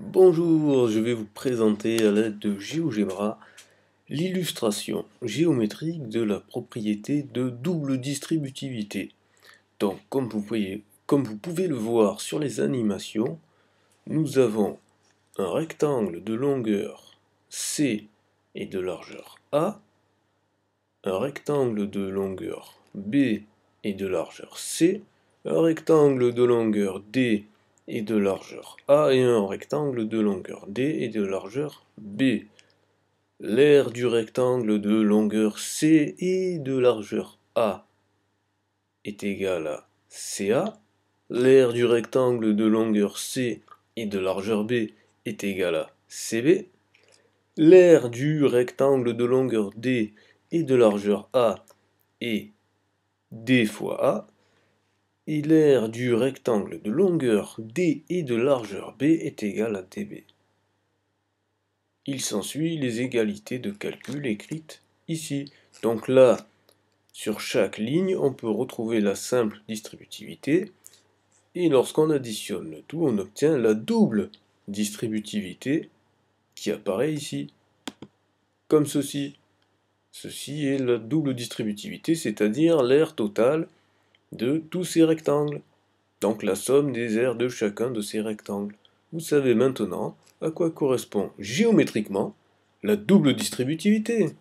Bonjour, je vais vous présenter à l'aide de GeoGebra l'illustration géométrique de la propriété de double distributivité. Donc comme vous, pouvez, comme vous pouvez le voir sur les animations, nous avons un rectangle de longueur C et de largeur A, un rectangle de longueur B et de largeur C, un rectangle de longueur D et de largeur A et un rectangle de longueur D et de largeur B. L'aire du rectangle de longueur C et de largeur A est égal à CA. L'aire du rectangle de longueur C et de largeur B est égal à CB. L'aire du rectangle de longueur D et de largeur A est D fois A et l'aire du rectangle de longueur d et de largeur b est égale à db. Il s'ensuit les égalités de calcul écrites ici. Donc là, sur chaque ligne, on peut retrouver la simple distributivité, et lorsqu'on additionne le tout, on obtient la double distributivité qui apparaît ici, comme ceci. Ceci est la double distributivité, c'est-à-dire l'aire totale de tous ces rectangles, donc la somme des aires de chacun de ces rectangles. Vous savez maintenant à quoi correspond géométriquement la double distributivité.